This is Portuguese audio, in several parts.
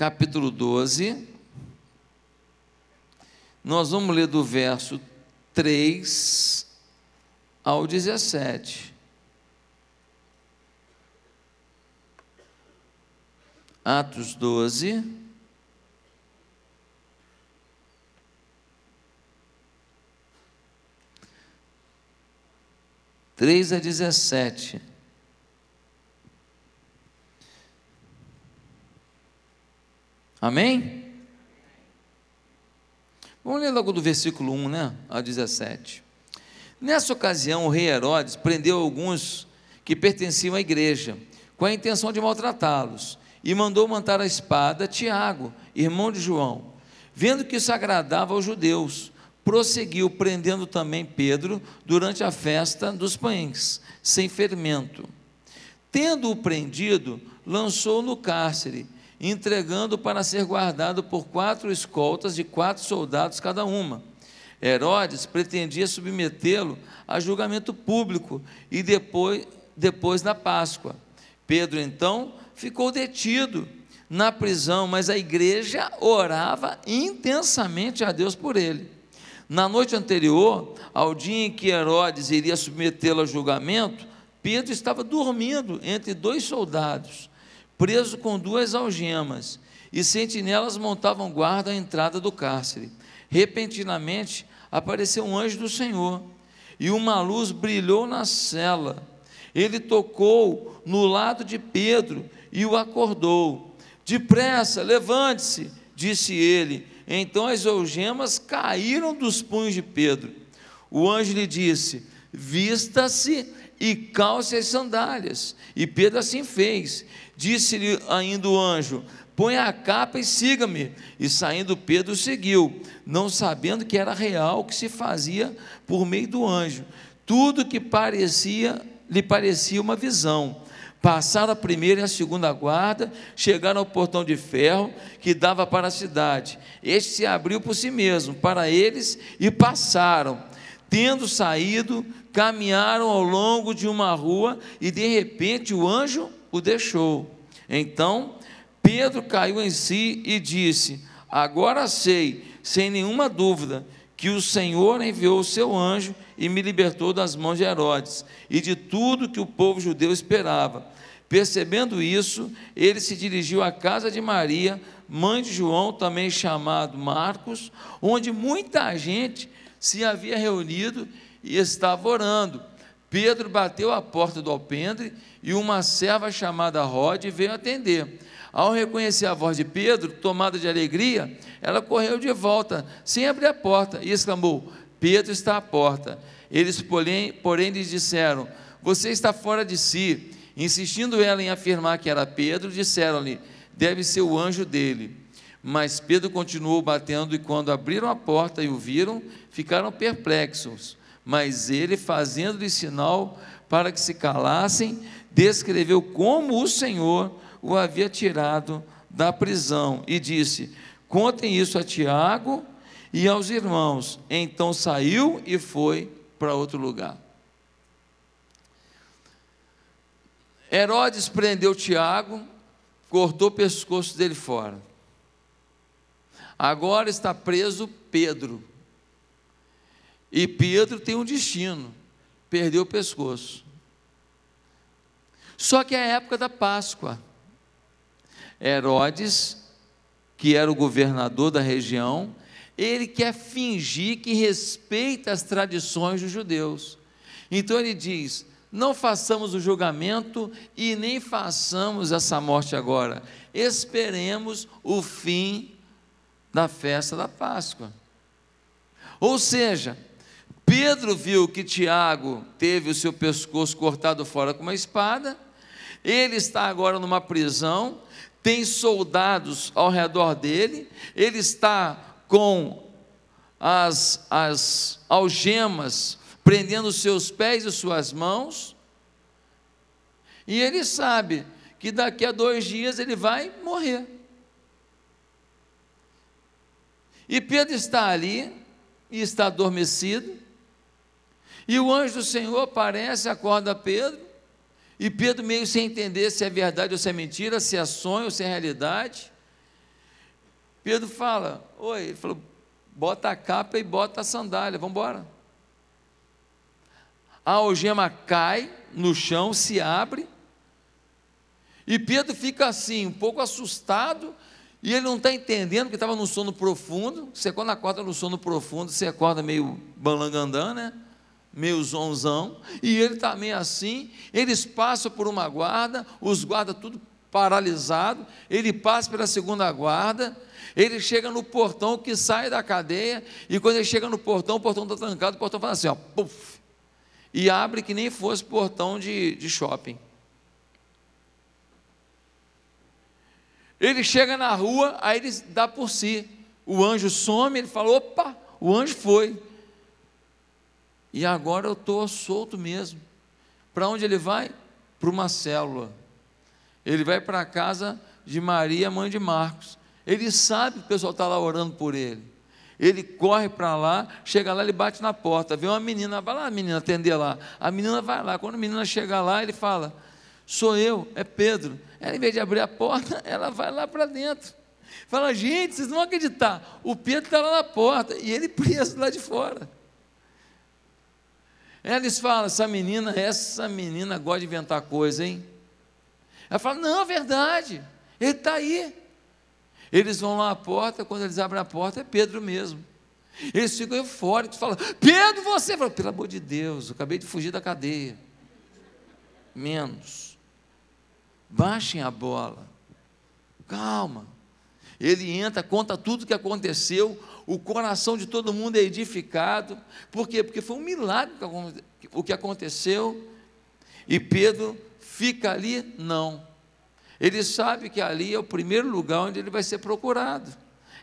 capítulo 12, nós vamos ler do verso 3 ao 17. Atos 12. Três a dezessete. Amém? Vamos ler logo do versículo 1 né, a 17. Nessa ocasião, o rei Herodes prendeu alguns que pertenciam à igreja, com a intenção de maltratá-los, e mandou matar a espada Tiago, irmão de João. Vendo que isso agradava aos judeus, prosseguiu prendendo também Pedro durante a festa dos pães, sem fermento. Tendo-o prendido, lançou-o no cárcere entregando para ser guardado por quatro escoltas de quatro soldados cada uma. Herodes pretendia submetê-lo a julgamento público e depois, depois na Páscoa. Pedro, então, ficou detido na prisão, mas a igreja orava intensamente a Deus por ele. Na noite anterior, ao dia em que Herodes iria submetê-lo a julgamento, Pedro estava dormindo entre dois soldados preso com duas algemas, e sentinelas montavam guarda à entrada do cárcere. Repentinamente apareceu um anjo do Senhor, e uma luz brilhou na cela. Ele tocou no lado de Pedro e o acordou. Depressa, levante-se, disse ele. Então as algemas caíram dos punhos de Pedro. O anjo lhe disse: Vista-se e calce as sandálias. E Pedro assim fez. Disse-lhe ainda o anjo: Põe a capa e siga-me. E saindo Pedro seguiu, não sabendo que era real o que se fazia por meio do anjo. Tudo que parecia lhe parecia uma visão. Passaram a primeira e a segunda guarda, chegaram ao portão de ferro que dava para a cidade. Este se abriu por si mesmo, para eles, e passaram. Tendo saído, caminharam ao longo de uma rua e de repente o anjo o deixou. Então Pedro caiu em si e disse: Agora sei, sem nenhuma dúvida, que o Senhor enviou o seu anjo e me libertou das mãos de Herodes e de tudo que o povo judeu esperava. Percebendo isso, ele se dirigiu à casa de Maria, mãe de João, também chamado Marcos, onde muita gente se havia reunido e estava orando. Pedro bateu à porta do alpendre e uma serva chamada Rod veio atender. Ao reconhecer a voz de Pedro, tomada de alegria, ela correu de volta, sem abrir a porta, e exclamou: Pedro está à porta. Eles, porém, porém lhes disseram: Você está fora de si. Insistindo ela em afirmar que era Pedro, disseram-lhe: Deve ser o anjo dele. Mas Pedro continuou batendo, e quando abriram a porta e o viram, ficaram perplexos. Mas ele, fazendo-lhe sinal para que se calassem, descreveu como o Senhor o havia tirado da prisão e disse: Contem isso a Tiago e aos irmãos. Então saiu e foi para outro lugar. Herodes prendeu Tiago, cortou o pescoço dele fora. Agora está preso Pedro. E Pedro tem um destino: perdeu o pescoço. Só que é a época da Páscoa. Herodes, que era o governador da região, ele quer fingir que respeita as tradições dos judeus. Então ele diz: não façamos o julgamento e nem façamos essa morte agora. Esperemos o fim da festa da Páscoa. Ou seja, Pedro viu que Tiago teve o seu pescoço cortado fora com uma espada, ele está agora numa prisão, tem soldados ao redor dele, ele está com as, as algemas prendendo seus pés e suas mãos, e ele sabe que daqui a dois dias ele vai morrer. E Pedro está ali e está adormecido. E o anjo do Senhor aparece, acorda Pedro. E Pedro, meio sem entender se é verdade ou se é mentira, se é sonho ou se é realidade. Pedro fala: Oi, ele falou, bota a capa e bota a sandália, vamos embora. A algema cai no chão, se abre. E Pedro fica assim, um pouco assustado, e ele não está entendendo que estava no sono profundo. Você, quando acorda no sono profundo, você acorda meio balangandã, né? meio zonzão. E ele está meio assim. Eles passam por uma guarda, os guardas tudo paralisado. Ele passa pela segunda guarda. Ele chega no portão que sai da cadeia. E quando ele chega no portão, o portão está trancado. O portão faz assim, ó, puf, e abre que nem fosse portão de, de shopping. Ele chega na rua, aí ele dá por si. O anjo some, ele fala: opa, o anjo foi. E agora eu estou solto mesmo. Para onde ele vai? Para uma célula. Ele vai para a casa de Maria, mãe de Marcos. Ele sabe que o pessoal está lá orando por ele. Ele corre para lá, chega lá, ele bate na porta, vê uma menina, vai lá, a menina atender lá. A menina vai lá. Quando a menina chega lá, ele fala: sou eu, é Pedro. Ela, em vez de abrir a porta, ela vai lá para dentro. Fala, gente, vocês não vão acreditar. O Pedro está lá na porta e ele preso lá de fora. Eles falam, essa menina, essa menina gosta de inventar coisa, hein? Ela fala, não, é verdade, ele está aí. Eles vão lá à porta, quando eles abrem a porta, é Pedro mesmo. Eles ficam eufóricos, falam, Pedro, você! Fala, pelo amor de Deus, eu acabei de fugir da cadeia. Menos. Baixem a bola. Calma. Ele entra, conta tudo o que aconteceu, o coração de todo mundo é edificado. Por quê? Porque foi um milagre o que aconteceu. E Pedro fica ali? Não. Ele sabe que ali é o primeiro lugar onde ele vai ser procurado.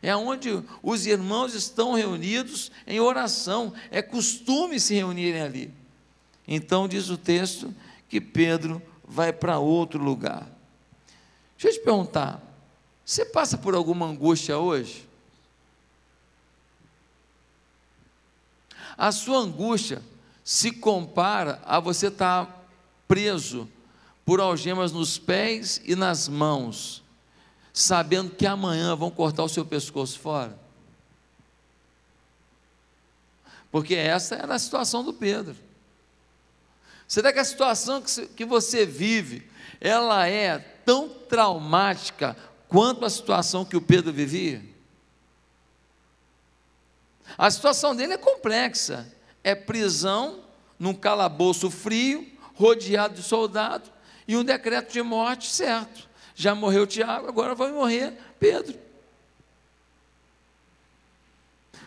É onde os irmãos estão reunidos em oração. É costume se reunirem ali. Então diz o texto que Pedro vai para outro lugar. Deixa eu te perguntar: você passa por alguma angústia hoje? A sua angústia se compara a você estar tá preso por algemas nos pés e nas mãos, sabendo que amanhã vão cortar o seu pescoço fora. Porque essa era a situação do Pedro. Será que a situação que você vive, ela é tão traumática quanto a situação que o Pedro vivia? A situação dele é complexa. É prisão num calabouço frio, rodeado de soldado e um decreto de morte certo. Já morreu Tiago, agora vai morrer Pedro.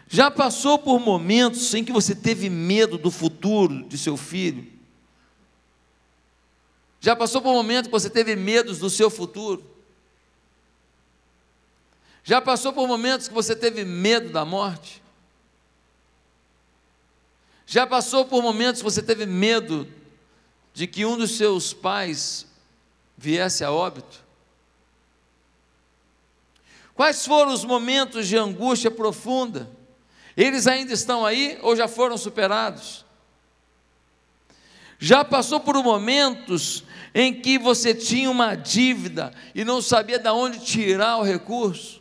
Já passou por momentos em que você teve medo do futuro de seu filho? Já passou por um momento que você teve medos do seu futuro? Já passou por momentos que você teve medo da morte? Já passou por momentos que você teve medo de que um dos seus pais viesse a óbito? Quais foram os momentos de angústia profunda? Eles ainda estão aí ou já foram superados? Já passou por momentos em que você tinha uma dívida e não sabia de onde tirar o recurso?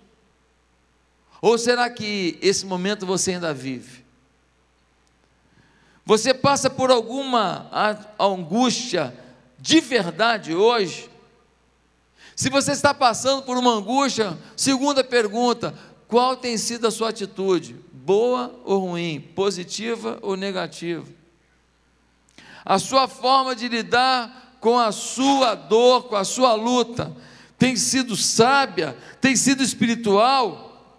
Ou será que esse momento você ainda vive? Você passa por alguma angústia de verdade hoje? Se você está passando por uma angústia, segunda pergunta: qual tem sido a sua atitude? Boa ou ruim? Positiva ou negativa? A sua forma de lidar com a sua dor, com a sua luta, tem sido sábia, tem sido espiritual,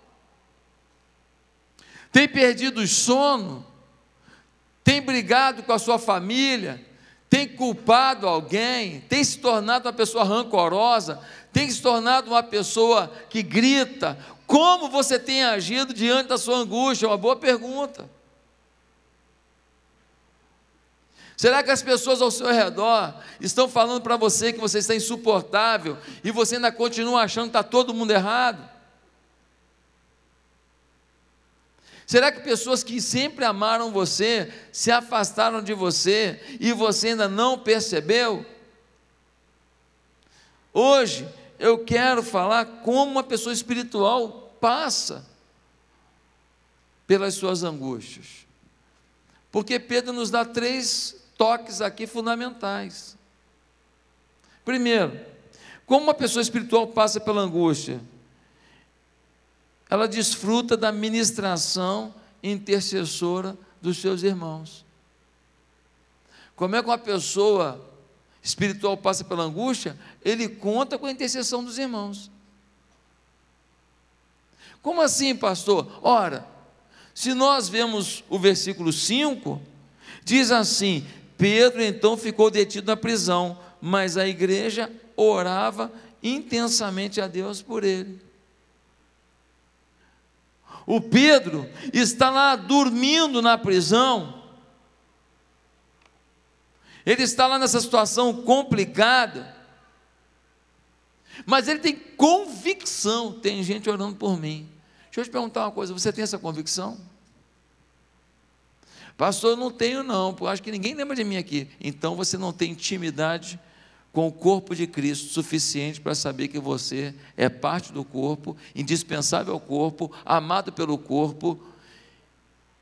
tem perdido o sono, tem brigado com a sua família, tem culpado alguém, tem se tornado uma pessoa rancorosa, tem se tornado uma pessoa que grita. Como você tem agido diante da sua angústia? É uma boa pergunta. Será que as pessoas ao seu redor estão falando para você que você está insuportável e você ainda continua achando que está todo mundo errado? Será que pessoas que sempre amaram você se afastaram de você e você ainda não percebeu? Hoje eu quero falar como uma pessoa espiritual passa pelas suas angústias. Porque Pedro nos dá três toques aqui fundamentais. Primeiro, como uma pessoa espiritual passa pela angústia? Ela desfruta da ministração intercessora dos seus irmãos. Como é que uma pessoa espiritual passa pela angústia? Ele conta com a intercessão dos irmãos. Como assim, pastor? Ora, se nós vemos o versículo 5, diz assim: Pedro então ficou detido na prisão, mas a igreja orava intensamente a Deus por ele. O Pedro está lá dormindo na prisão, ele está lá nessa situação complicada, mas ele tem convicção: tem gente orando por mim. Deixa eu te perguntar uma coisa: você tem essa convicção? Pastor, não tenho não, acho que ninguém lembra de mim aqui. Então você não tem intimidade com o corpo de Cristo suficiente para saber que você é parte do corpo, indispensável ao corpo, amado pelo corpo,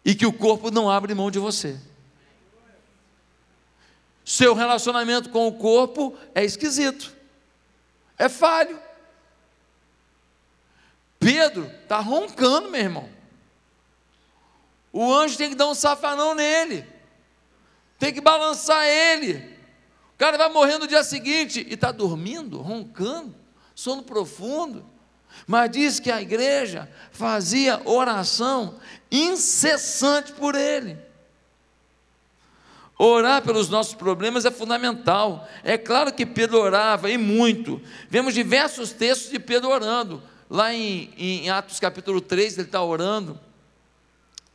e que o corpo não abre mão de você. Seu relacionamento com o corpo é esquisito, é falho. Pedro está roncando, meu irmão. O anjo tem que dar um safanão nele, tem que balançar ele. O cara vai morrer no dia seguinte e está dormindo, roncando, sono profundo. Mas diz que a igreja fazia oração incessante por ele. Orar pelos nossos problemas é fundamental. É claro que Pedro orava e muito. Vemos diversos textos de Pedro orando. Lá em, em Atos capítulo 3, ele está orando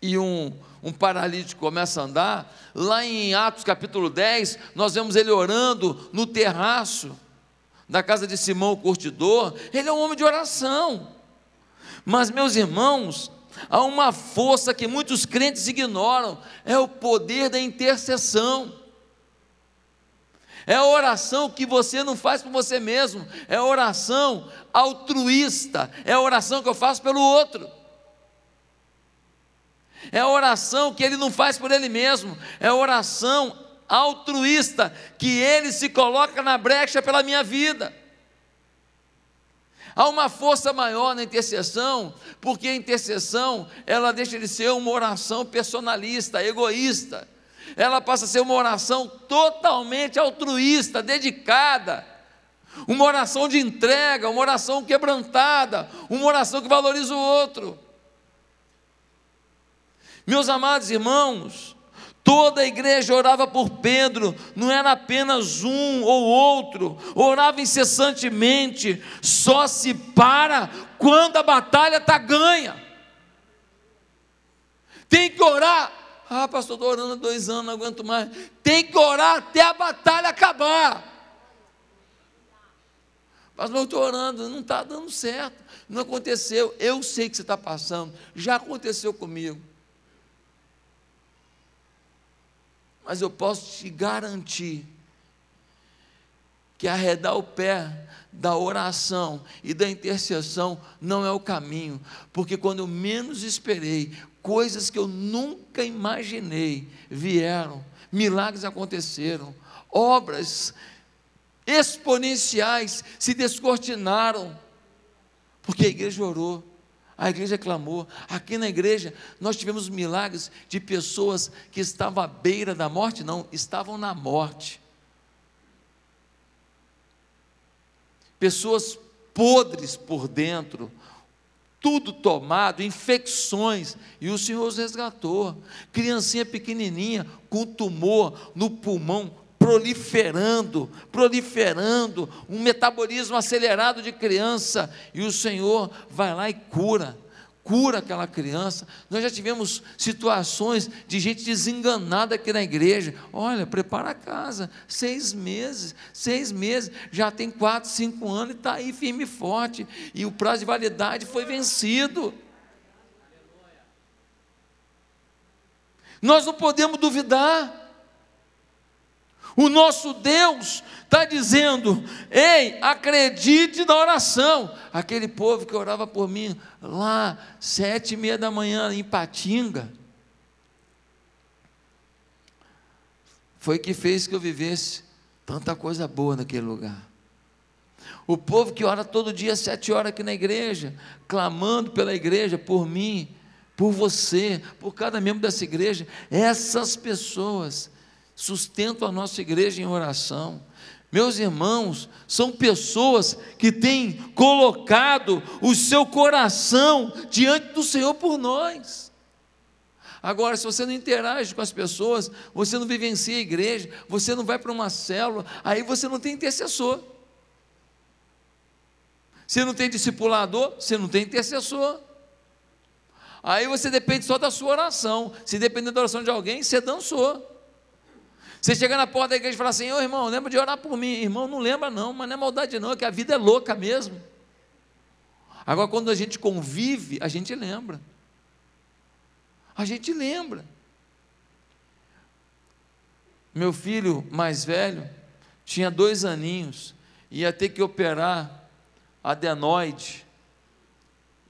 e um, um paralítico começa a andar, lá em Atos capítulo 10, nós vemos ele orando no terraço da casa de Simão o curtidor, ele é um homem de oração. Mas, meus irmãos, há uma força que muitos crentes ignoram: é o poder da intercessão. É a oração que você não faz por você mesmo, é a oração altruísta, é a oração que eu faço pelo outro é a oração que ele não faz por ele mesmo, é a oração altruísta que ele se coloca na brecha pela minha vida. Há uma força maior na intercessão, porque a intercessão, ela deixa de ser uma oração personalista, egoísta. Ela passa a ser uma oração totalmente altruísta, dedicada. Uma oração de entrega, uma oração quebrantada, uma oração que valoriza o outro. Meus amados irmãos, Toda a igreja orava por Pedro, não era apenas um ou outro, orava incessantemente, só se para quando a batalha está ganha. Tem que orar. Ah, pastor, estou orando há dois anos, não aguento mais. Tem que orar até a batalha acabar. Pastor, eu estou orando, não está dando certo, não aconteceu. Eu sei que você está passando, já aconteceu comigo Mas eu posso te garantir que arredar o pé da oração e da intercessão não é o caminho, porque quando eu menos esperei, coisas que eu nunca imaginei vieram, milagres aconteceram, obras exponenciais se descortinaram, porque a igreja orou. A igreja clamou. Aqui na igreja nós tivemos milagres de pessoas que estavam à beira da morte, não, estavam na morte. Pessoas podres por dentro, tudo tomado, infecções, e o Senhor os resgatou. Criancinha pequenininha com tumor no pulmão, proliferando, proliferando, um metabolismo acelerado de criança, e o Senhor vai lá e cura cura aquela criança. Nós já tivemos situações de gente desenganada aqui na igreja. Olha, prepara a casa, seis meses, seis meses, já tem quatro, cinco anos e está aí firme e forte. E o prazo de validade foi vencido. Nós não podemos duvidar. O nosso Deus está dizendo: ei, acredite na oração. Aquele povo que orava por mim lá, sete e meia da manhã, em Patinga, foi que fez que eu vivesse tanta coisa boa naquele lugar. O povo que ora todo dia, sete horas aqui na igreja, clamando pela igreja, por mim, por você, por cada membro dessa igreja, essas pessoas sustentam a nossa igreja em oração. Meus irmãos, são pessoas que têm colocado o seu coração diante do Senhor por nós. Agora, se você não interage com as pessoas, você não vivencia a igreja, você não vai para uma célula, aí você não tem intercessor. Você não tem discipulador, você não tem intercessor. Aí você depende só da sua oração. Se depender da oração de alguém, você dançou. Você chegar na porta da igreja e falar assim, ô irmão, lembra de orar por mim. Irmão, não lembra não, mas não é maldade não, é que a vida é louca mesmo. Agora, quando a gente convive, a gente lembra. A gente lembra. Meu filho mais velho tinha dois aninhos, ia ter que operar adenoide.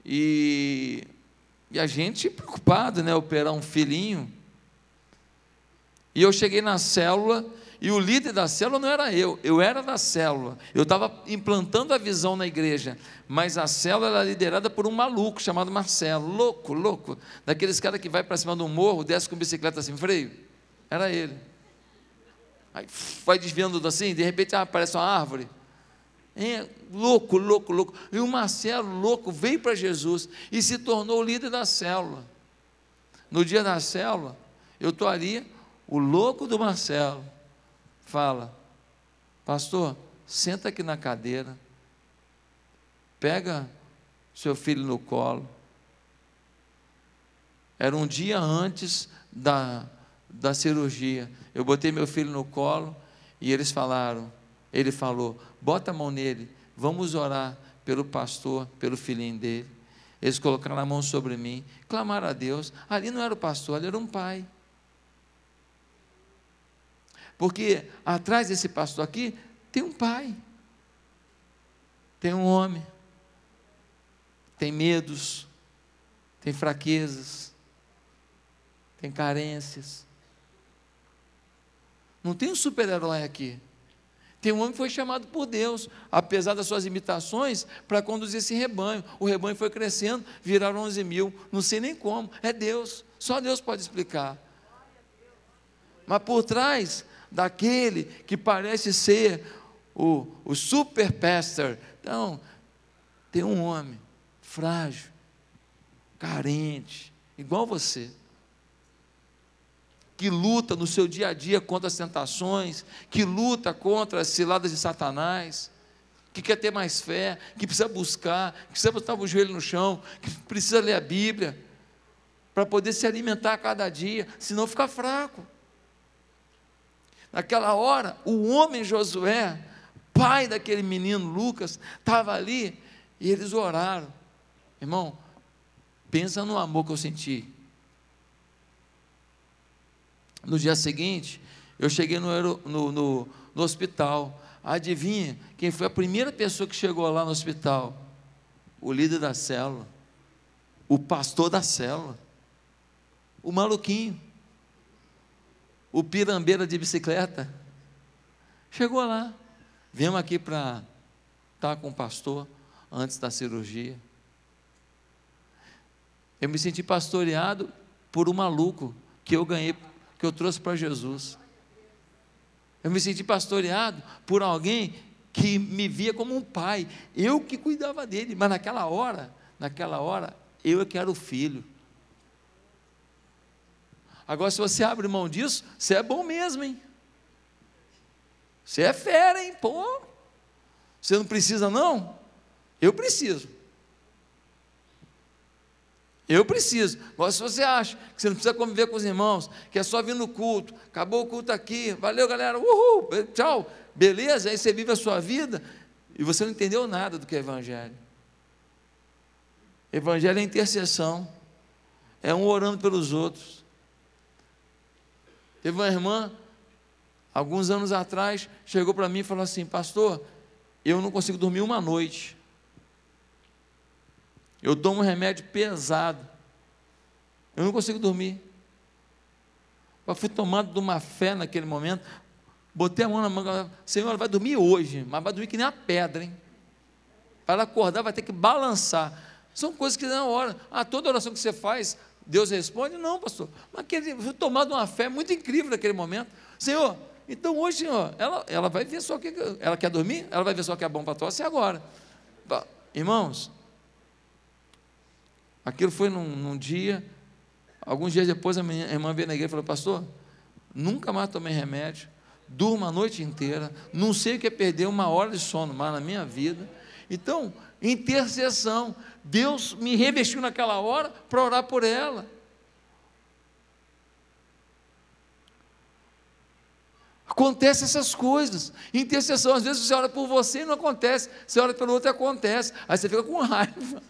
E, e a gente preocupado, né? Operar um filhinho e eu cheguei na célula e o líder da célula não era eu, eu era da célula. Eu estava implantando a visão na igreja, mas a célula era liderada por um maluco chamado Marcelo, louco, louco, daqueles caras que vai para cima do morro, desce com bicicleta sem assim, freio. Era ele. Aí vai desviando assim, de repente aparece ah, uma árvore. É, louco, louco, louco. E o Marcelo, louco, veio para Jesus e se tornou o líder da célula. No dia da célula, eu estou ali, o louco do Marcelo fala: Pastor, senta aqui na cadeira, pega seu filho no colo. Era um dia antes da, da cirurgia. Eu botei meu filho no colo e eles falaram: Ele falou, bota a mão nele, vamos orar pelo pastor, pelo filhinho dele. Eles colocaram a mão sobre mim, clamaram a Deus. Ali não era o pastor, ali era um pai. Porque atrás desse pastor aqui tem um pai, tem um homem, tem medos, tem fraquezas, tem carências. Não tem um super-herói aqui. Tem um homem que foi chamado por Deus, apesar das suas imitações, para conduzir esse rebanho. O rebanho foi crescendo, viraram 11 mil. Não sei nem como, é Deus. Só Deus pode explicar. Mas por trás daquele que parece ser o, o super pastor. Então, tem um homem frágil, carente, igual você, que luta no seu dia a dia contra as tentações, que luta contra as ciladas de Satanás, que quer ter mais fé, que precisa buscar, que precisa botar o joelho no chão, que precisa ler a Bíblia, para poder se alimentar a cada dia, senão fica fraco. Naquela hora, o homem Josué, pai daquele menino Lucas, estava ali e eles oraram. Irmão, pensa no amor que eu senti. No dia seguinte, eu cheguei no, no, no, no hospital. Adivinha quem foi a primeira pessoa que chegou lá no hospital? O líder da célula, o pastor da célula, o maluquinho o Pirambeira de bicicleta. Chegou lá. Viemos aqui para estar tá com o pastor antes da cirurgia. Eu me senti pastoreado por um maluco que eu ganhei, que eu trouxe para Jesus. Eu me senti pastoreado por alguém que me via como um pai. Eu que cuidava dele, mas naquela hora, naquela hora, eu é que era o filho. Agora, se você abre mão disso, você é bom mesmo, hein? Você é fera, hein? Pô, você não precisa, não? Eu preciso. Eu preciso. Agora, se você acha que você não precisa conviver com os irmãos, que é só vir no culto, acabou o culto aqui, valeu, galera, uhul, tchau, beleza, aí você vive a sua vida e você não entendeu nada do que é evangelho. Evangelho é intercessão, é um orando pelos outros, Teve uma irmã, alguns anos atrás, chegou para mim e falou assim: Pastor, eu não consigo dormir uma noite. Eu tomo um remédio pesado. Eu não consigo dormir. Eu fui tomado de uma fé naquele momento. Botei a mão na manga. Senhor, vai dormir hoje, mas vai dormir que nem a pedra, hein? Para ela acordar, vai ter que balançar. São coisas que na hora. Ah, toda oração que você faz, Deus responde: Não, pastor. Mas que ele foi tomado uma fé muito incrível naquele momento. Senhor, então hoje, senhor, ela, ela vai ver só que. Ela quer dormir? Ela vai ver só que é bom para tosse agora. Irmãos, aquilo foi num, num, dia. Alguns dias depois, a minha irmã veio na igreja e falou: Pastor, nunca mais tomei remédio. Durmo a noite inteira. Não sei o que é perder uma hora de sono mais na minha vida. Então, intercessão. Deus me revestiu naquela hora para orar por ela. Acontecem essas coisas. Intercessão, às vezes você ora por você e não acontece, você ora pelo outro e acontece. Aí você fica com raiva.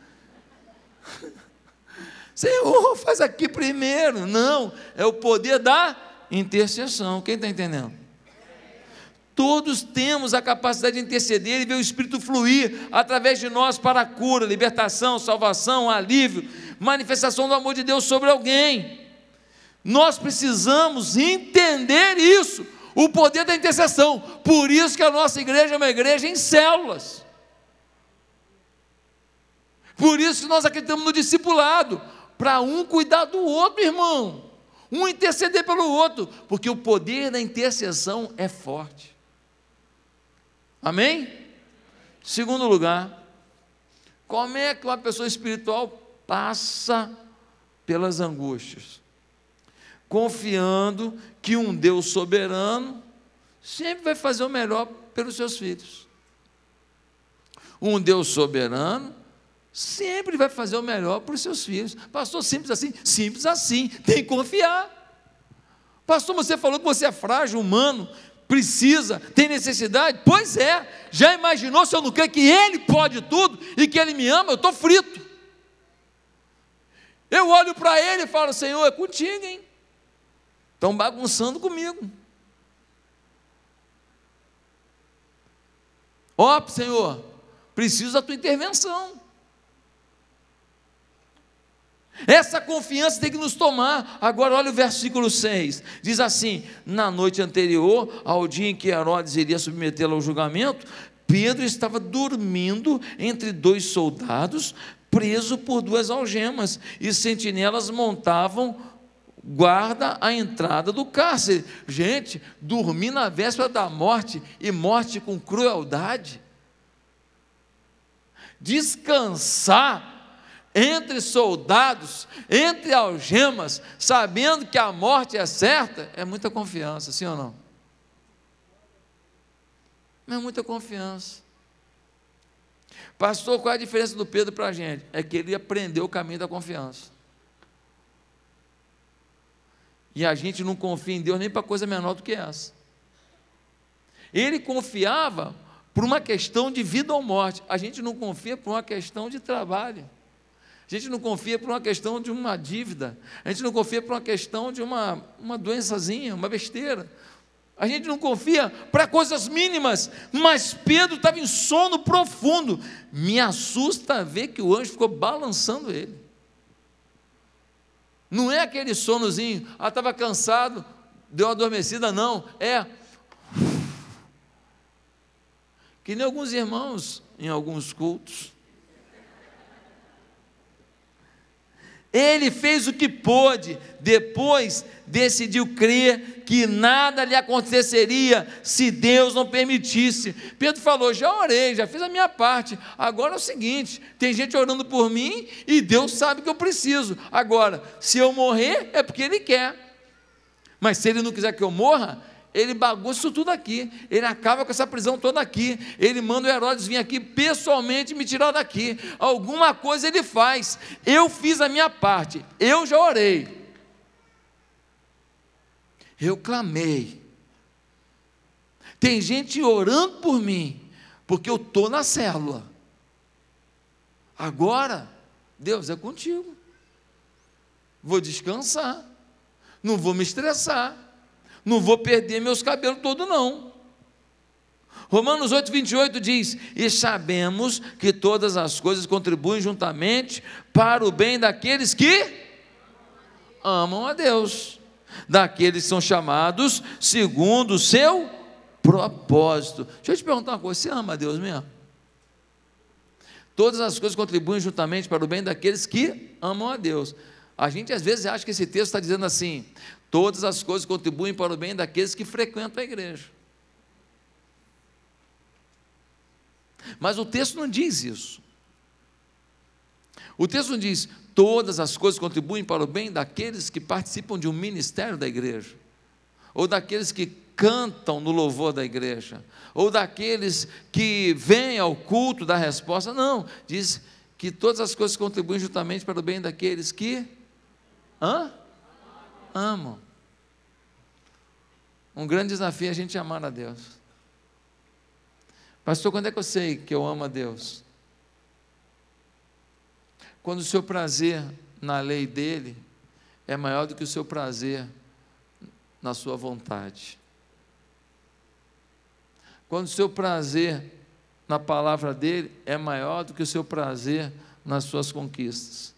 Senhor, faz aqui primeiro. Não, é o poder da intercessão. Quem está entendendo? Todos temos a capacidade de interceder e ver o Espírito fluir através de nós para a cura, libertação, salvação, alívio, manifestação do amor de Deus sobre alguém. Nós precisamos entender isso, o poder da intercessão. Por isso que a nossa igreja é uma igreja em células. Por isso que nós acreditamos no discipulado, para um cuidar do outro, irmão. Um interceder pelo outro, porque o poder da intercessão é forte. Amém? Segundo lugar, como é que uma pessoa espiritual passa pelas angústias? Confiando que um Deus soberano sempre vai fazer o melhor pelos seus filhos. Um Deus soberano sempre vai fazer o melhor para os seus filhos. Pastor, simples assim? Simples assim, tem que confiar. Pastor, você falou que você é frágil, humano precisa, tem necessidade? Pois é, já imaginou se eu não creio que Ele pode tudo e que Ele me ama? Eu estou frito. Eu olho para Ele e falo: Senhor, é contigo, hein? Estão bagunçando comigo. Ó, oh, Senhor, preciso da tua intervenção. Essa confiança tem que nos tomar. Agora, olha o versículo 6. Diz assim: Na noite anterior ao dia em que Herodes iria submetê-la ao julgamento, Pedro estava dormindo entre dois soldados, preso por duas algemas, e sentinelas montavam guarda à entrada do cárcere. Gente, dormir na véspera da morte e morte com crueldade. Descansar entre soldados, entre algemas, sabendo que a morte é certa, é muita confiança, sim ou não? É muita confiança. Pastor, qual é a diferença do Pedro para a gente? É que ele aprendeu o caminho da confiança. E a gente não confia em Deus nem para coisa menor do que essa. Ele confiava por uma questão de vida ou morte. A gente não confia por uma questão de trabalho. A gente não confia por uma questão de uma dívida. A gente não confia por uma questão de uma, uma doençazinha, uma besteira. A gente não confia para coisas mínimas. Mas Pedro estava em sono profundo. Me assusta ver que o anjo ficou balançando ele. Não é aquele sonozinho, ah, estava cansado, deu uma adormecida, não. É. Que nem alguns irmãos em alguns cultos Ele fez o que pôde, depois decidiu crer que nada lhe aconteceria se Deus não permitisse. Pedro falou: Já orei, já fiz a minha parte. Agora é o seguinte: tem gente orando por mim e Deus sabe que eu preciso. Agora, se eu morrer, é porque Ele quer. Mas se Ele não quiser que eu morra, ele bagunça isso tudo aqui, ele acaba com essa prisão toda aqui, ele manda o Herodes vir aqui pessoalmente me tirar daqui. Alguma coisa ele faz. Eu fiz a minha parte, eu já orei. Eu clamei. Tem gente orando por mim, porque eu estou na célula. Agora, Deus é contigo. Vou descansar, não vou me estressar não vou perder meus cabelos todos, não. Romanos 8, 28 diz: E sabemos que todas as coisas contribuem juntamente para o bem daqueles que amam a Deus, daqueles que são chamados segundo o seu propósito. Deixa eu te perguntar uma coisa: você ama a Deus mesmo? Todas as coisas contribuem juntamente para o bem daqueles que amam a Deus. A gente às vezes acha que esse texto está dizendo assim: Todas as coisas contribuem para o bem daqueles que frequentam a igreja. Mas o texto não diz isso. O texto não diz: todas as coisas contribuem para o bem daqueles que participam de um ministério da igreja, ou daqueles que cantam no louvor da igreja, ou daqueles que vêm ao culto da resposta. Não, diz que todas as coisas contribuem juntamente para o bem daqueles que hã? amam. Um grande desafio é a gente amar a Deus. Pastor, quando é que eu sei que eu amo a Deus? Quando o seu prazer na lei dele é maior do que o seu prazer na sua vontade. Quando o seu prazer na palavra dele é maior do que o seu prazer nas suas conquistas.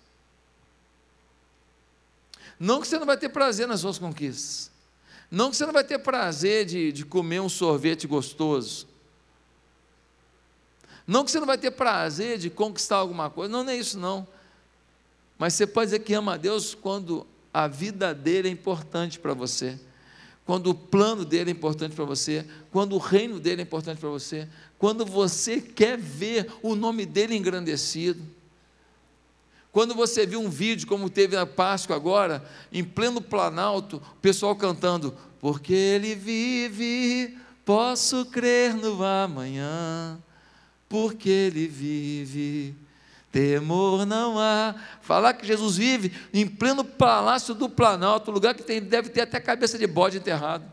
Não que você não vai ter prazer nas suas conquistas, não que você não vai ter prazer de, de comer um sorvete gostoso. Não que você não vai ter prazer de conquistar alguma coisa. Não, não é isso, não. Mas você pode dizer que ama a Deus quando a vida dele é importante para você, quando o plano dele é importante para você, quando o reino dele é importante para você, quando você quer ver o nome dele engrandecido. Quando você viu um vídeo como teve na Páscoa agora, em pleno Planalto, o pessoal cantando: Porque ele vive, posso crer no amanhã. Porque ele vive, temor não há. Falar que Jesus vive em pleno Palácio do Planalto, lugar que tem, deve ter até cabeça de bode enterrado.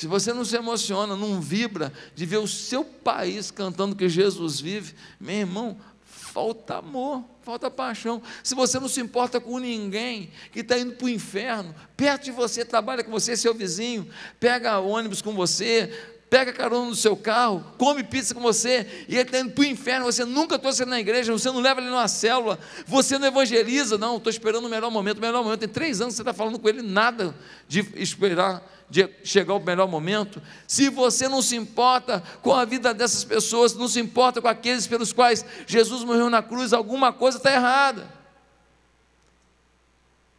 se você não se emociona, não vibra de ver o seu país cantando que Jesus vive, meu irmão, falta amor, falta paixão. Se você não se importa com ninguém que está indo para o inferno, perto de você, trabalha com você, seu vizinho, pega ônibus com você, pega carona no seu carro, come pizza com você, e ele está indo para o inferno, você nunca trouxe ele na igreja, você não leva ele numa célula, você não evangeliza, não, estou esperando o melhor momento, o melhor momento, tem três anos que você está falando com ele, nada de esperar, de chegar ao melhor momento, se você não se importa com a vida dessas pessoas, não se importa com aqueles pelos quais Jesus morreu na cruz, alguma coisa está errada,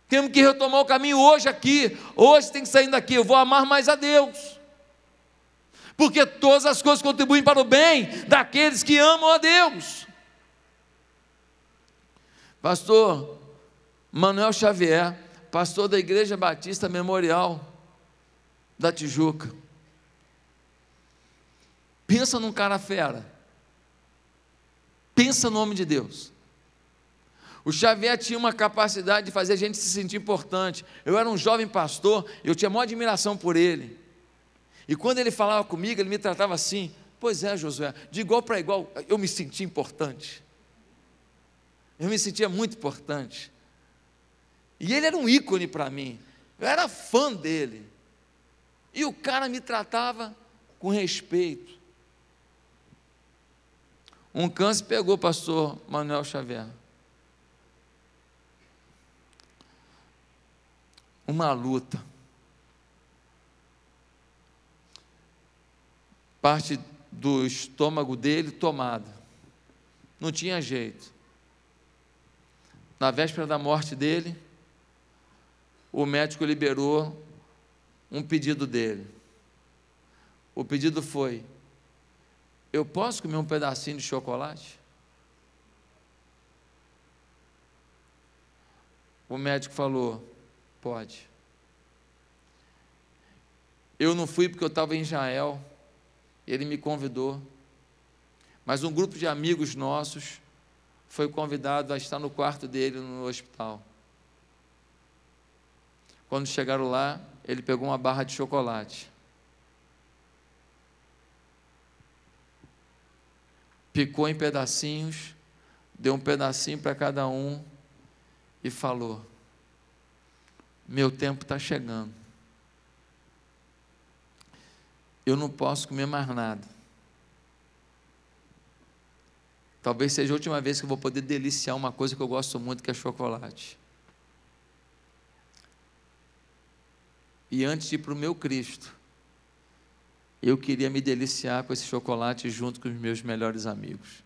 temos que retomar o caminho hoje aqui. Hoje tem que sair daqui. Eu vou amar mais a Deus porque todas as coisas contribuem para o bem daqueles que amam a Deus. Pastor Manuel Xavier, pastor da Igreja Batista Memorial da Tijuca. Pensa num cara fera. Pensa no nome de Deus. O Xavier tinha uma capacidade de fazer a gente se sentir importante. Eu era um jovem pastor, eu tinha maior admiração por ele. E quando ele falava comigo, ele me tratava assim: Pois é, Josué, de igual para igual, eu me sentia importante. Eu me sentia muito importante. E ele era um ícone para mim. Eu era fã dele. E o cara me tratava com respeito. Um câncer pegou o pastor Manuel Xavier. Uma luta. parte do estômago dele tomada. Não tinha jeito. Na véspera da morte dele, o médico liberou um pedido dele. O pedido foi: Eu posso comer um pedacinho de chocolate? O médico falou: Pode. Eu não fui porque eu estava em Israel ele me convidou. Mas um grupo de amigos nossos foi convidado a estar no quarto dele no hospital. Quando chegaram lá, ele pegou uma barra de chocolate. Picou em pedacinhos, deu um pedacinho para cada um e falou: Meu tempo está chegando eu não posso comer mais nada. Talvez seja a última vez que eu vou poder deliciar uma coisa que eu gosto muito, que é chocolate. E antes de ir para o meu Cristo, eu queria me deliciar com esse chocolate junto com os meus melhores amigos.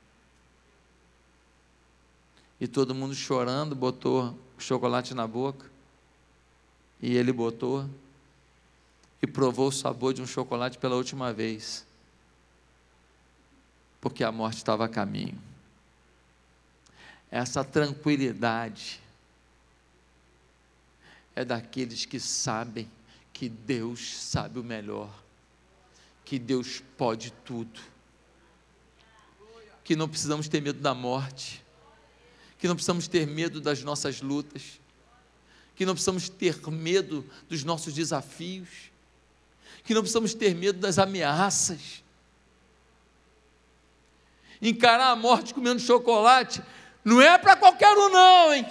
E todo mundo chorando, botou o chocolate na boca. E ele botou que provou o sabor de um chocolate pela última vez, porque a morte estava a caminho. Essa tranquilidade é daqueles que sabem que Deus sabe o melhor, que Deus pode tudo, que não precisamos ter medo da morte, que não precisamos ter medo das nossas lutas, que não precisamos ter medo dos nossos desafios que não precisamos ter medo das ameaças. Encarar a morte comendo chocolate não é para qualquer um, não, hein?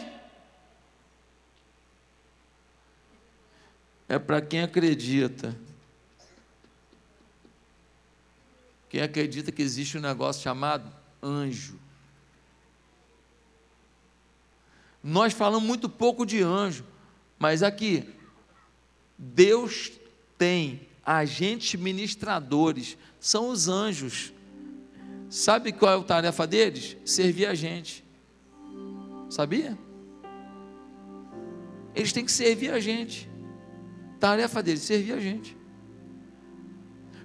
É para quem acredita. Quem acredita que existe um negócio chamado anjo. Nós falamos muito pouco de anjo, mas aqui, Deus tem agentes ministradores, são os anjos. Sabe qual é a tarefa deles? Servir a gente. Sabia? Eles têm que servir a gente. Tarefa deles, servir a gente.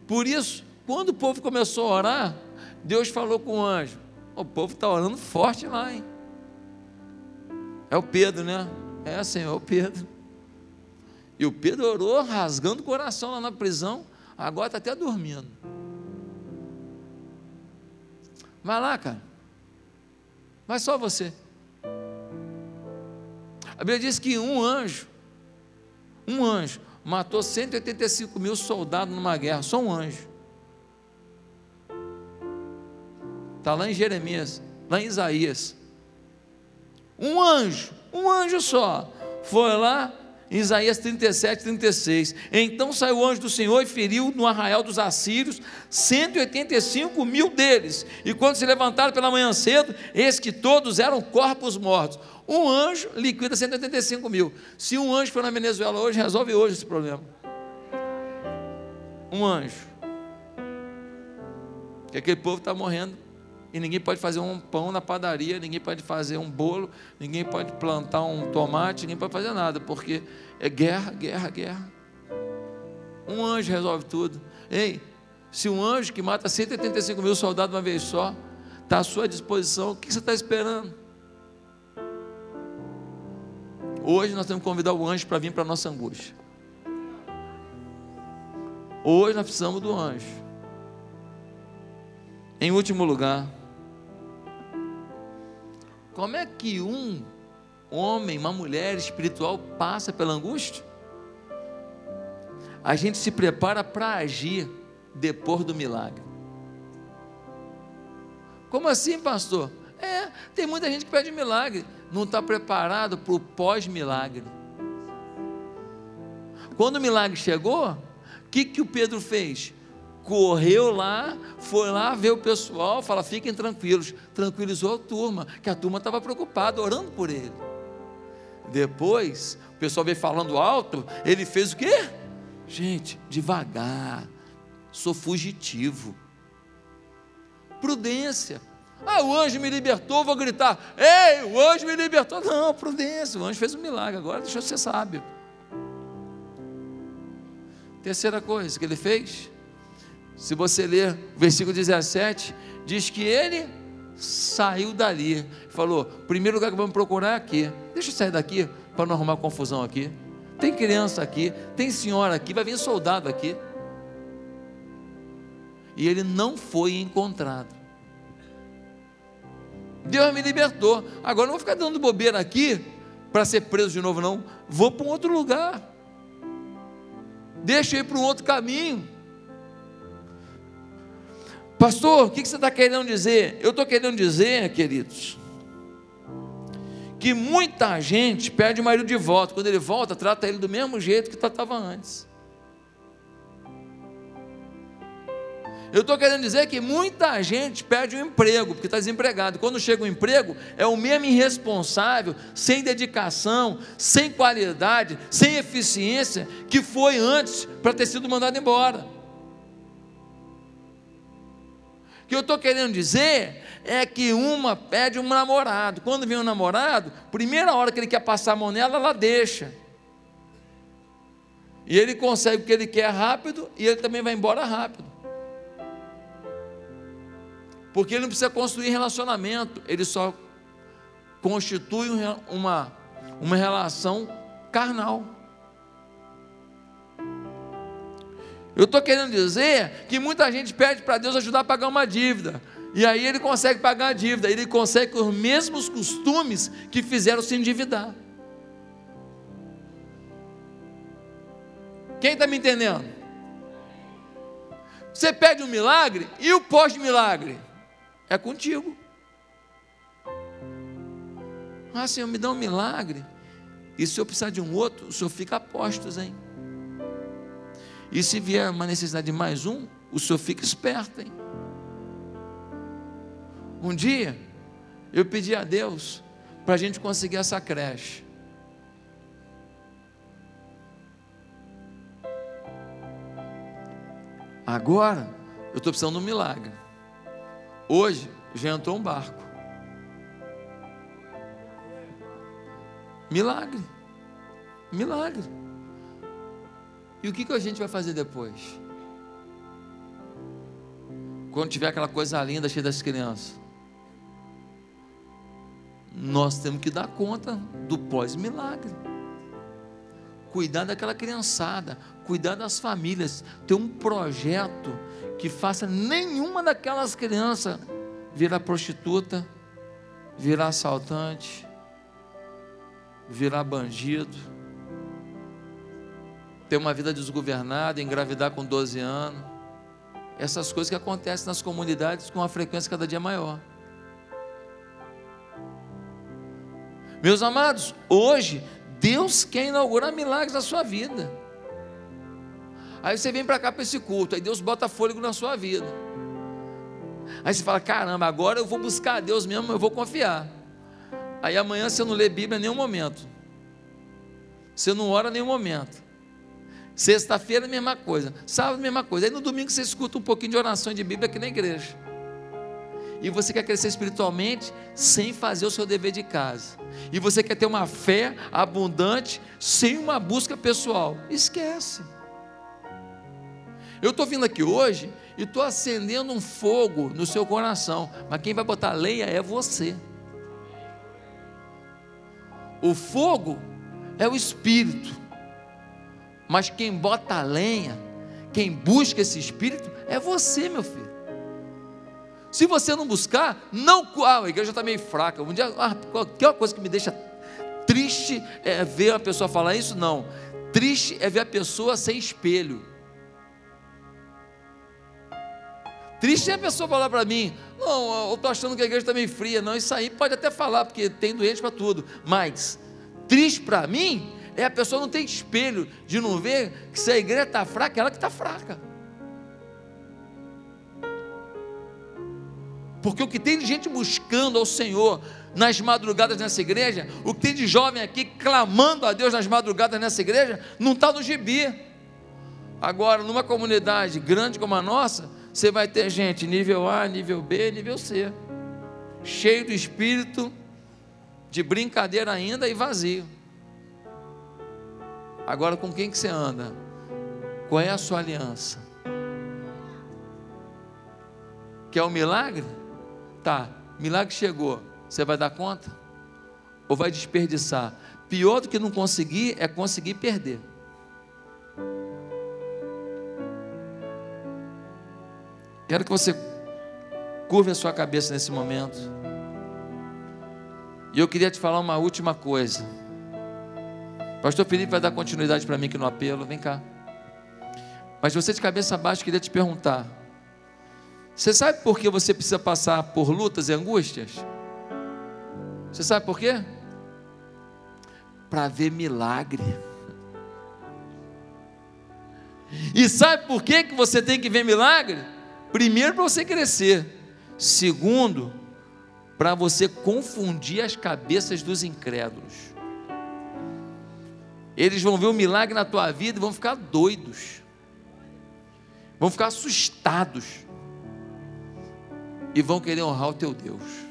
Por isso, quando o povo começou a orar, Deus falou com o anjo: O povo está orando forte lá, hein? É o Pedro, né? É, Senhor, é o Pedro. E o Pedro orou rasgando o coração lá na prisão, agora está até dormindo. Vai lá, cara. Vai só você. A Bíblia diz que um anjo, um anjo, matou 185 mil soldados numa guerra, só um anjo. Está lá em Jeremias, lá em Isaías. Um anjo, um anjo só, foi lá, Isaías 37, 36. Então saiu o anjo do Senhor e feriu no arraial dos assírios 185 mil deles. E quando se levantaram pela manhã cedo, eis que todos eram corpos mortos. Um anjo liquida 185 mil. Se um anjo for na Venezuela hoje, resolve hoje esse problema. Um anjo. Porque aquele povo está morrendo e ninguém pode fazer um pão na padaria, ninguém pode fazer um bolo, ninguém pode plantar um tomate, ninguém pode fazer nada, porque é guerra, guerra, guerra. Um anjo resolve tudo. Ei, se um anjo que mata 185 mil soldados uma vez só, está à sua disposição, o que você está esperando? Hoje nós temos que convidar o anjo para vir para a nossa angústia. Hoje nós precisamos do anjo. Em último lugar, como é que um homem, uma mulher espiritual passa pela angústia? A gente se prepara para agir depois do milagre. Como assim, pastor? É, tem muita gente que pede milagre, não está preparado para o pós-milagre. Quando o milagre chegou, o que, que o Pedro fez? correu lá, foi lá ver o pessoal, fala: fiquem tranquilos. Tranquilizou a turma, que a turma estava preocupada, orando por ele. Depois, o pessoal veio falando alto, ele fez o quê? Gente, devagar, sou fugitivo. Prudência. Ah, o anjo me libertou, vou gritar: Ei, o anjo me libertou. Não, prudência, o anjo fez um milagre, agora deixa eu ser sábio. Terceira coisa que ele fez, se você ler o versículo 17, diz que ele saiu dali. Falou: primeiro lugar que vamos procurar é aqui. Deixa eu sair daqui para não arrumar confusão aqui. Tem criança aqui, tem senhora aqui, vai vir soldado aqui. E ele não foi encontrado. Deus me libertou. Agora não vou ficar dando bobeira aqui para ser preso de novo, não. Vou para um outro lugar. Deixa eu ir para um outro caminho. Pastor, o que você está querendo dizer? Eu estou querendo dizer, queridos, que muita gente perde o marido de volta. Quando ele volta, trata ele do mesmo jeito que tratava antes. Eu estou querendo dizer que muita gente perde o um emprego, porque está desempregado. Quando chega o um emprego, é o mesmo irresponsável, sem dedicação, sem qualidade, sem eficiência, que foi antes para ter sido mandado embora. que eu estou querendo dizer é que uma pede um namorado. Quando vem um namorado, primeira hora que ele quer passar a mão nela, ela deixa. E ele consegue o que ele quer rápido e ele também vai embora rápido. Porque ele não precisa construir relacionamento, ele só constitui uma, uma relação carnal. Eu estou querendo dizer que muita gente pede para Deus ajudar a pagar uma dívida. E aí ele consegue pagar a dívida, ele consegue com os mesmos costumes que fizeram se endividar. Quem está me entendendo? Você pede um milagre e o pós-milagre é contigo. Ah, Senhor, me dá um milagre. E se eu precisar de um outro, o Senhor fica a postos, hein? E se vier uma necessidade de mais um, o senhor fica esperto, hein? Um dia, eu pedi a Deus para a gente conseguir essa creche. Agora, eu estou precisando de um milagre. Hoje, já entrou um barco. Milagre. Milagre. E o que, que a gente vai fazer depois? Quando tiver aquela coisa linda cheia das crianças. Nós temos que dar conta do pós-milagre. Cuidar daquela criançada, cuidar das famílias, ter um projeto que faça nenhuma daquelas crianças virar prostituta, virar assaltante, virar bandido ter uma vida desgovernada, engravidar com 12 anos. Essas coisas que acontecem nas comunidades com uma frequência cada dia maior. Meus amados, hoje Deus quer inaugurar milagres na sua vida. Aí você vem para cá para esse culto, aí Deus bota fôlego na sua vida. Aí você fala: caramba, agora eu vou buscar a Deus mesmo, eu vou confiar. Aí amanhã você não lê Bíblia em nenhum momento. Você não ora em nenhum momento. Sexta-feira, mesma coisa. Sábado, mesma coisa. Aí no domingo você escuta um pouquinho de oração de Bíblia aqui na igreja. E você quer crescer espiritualmente sem fazer o seu dever de casa. E você quer ter uma fé abundante sem uma busca pessoal. Esquece. Eu estou vindo aqui hoje e estou acendendo um fogo no seu coração. Mas quem vai botar lenha é você. O fogo é o espírito. Mas quem bota a lenha, quem busca esse espírito, é você, meu filho. Se você não buscar, não. Ah, a igreja está meio fraca. Um dia, ah, qualquer coisa que me deixa triste é ver a pessoa falar isso, não. Triste é ver a pessoa sem espelho. Triste é a pessoa falar para mim, não, eu estou achando que a igreja está meio fria. Não, isso aí pode até falar, porque tem doente para tudo. Mas triste para mim é, a pessoa não tem espelho de não ver que se a igreja está fraca, é ela que está fraca. Porque o que tem de gente buscando ao Senhor nas madrugadas nessa igreja, o que tem de jovem aqui clamando a Deus nas madrugadas nessa igreja, não está no gibi. Agora, numa comunidade grande como a nossa, você vai ter gente nível A, nível B, nível C, cheio do espírito, de brincadeira ainda e vazio. Agora, com quem que você anda? Qual é a sua aliança? Quer um milagre? Tá, milagre chegou. Você vai dar conta? Ou vai desperdiçar? Pior do que não conseguir é conseguir perder. Quero que você curve a sua cabeça nesse momento. E eu queria te falar uma última coisa. Pastor Felipe vai dar continuidade para mim aqui no apelo, vem cá. Mas você de cabeça baixa queria te perguntar: você sabe por que você precisa passar por lutas e angústias? Você sabe por quê? Para ver milagre. E sabe por que, que você tem que ver milagre? Primeiro, para você crescer. Segundo, para você confundir as cabeças dos incrédulos. Eles vão ver um milagre na tua vida e vão ficar doidos. Vão ficar assustados. E vão querer honrar o teu Deus.